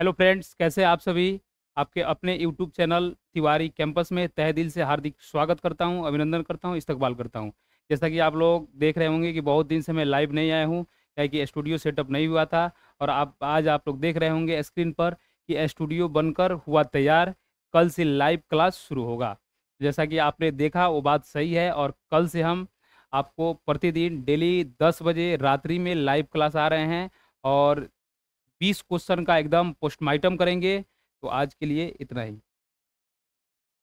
hello friends कैसे आप सभी आपके अपने यूट्यूब चैनल तिवारी कैंपस में तह दिल से हार्दिक स्वागत करता हूं अभिनंदन करता हूं इस्तकबाल करता हूं जैसा कि आप लोग देख रहे होंगे कि बहुत दिन से मैं लाइव नहीं आया हूं क्या कि स्टूडियो सेटअप नहीं हुआ था और आप आज आप लोग देख रहे होंगे स्क्रीन पर कि स्टूडियो बनकर हुआ तैयार कल से लाइव क्लास शुरू होगा जैसा कि आपने देखा वो बात सही है और कल से हम आपको प्रतिदिन डेली दस बजे रात्रि में लाइव क्लास आ रहे हैं और बीस क्वेश्चन का एकदम पोस्टमार्टम करेंगे तो आज के लिए इतना ही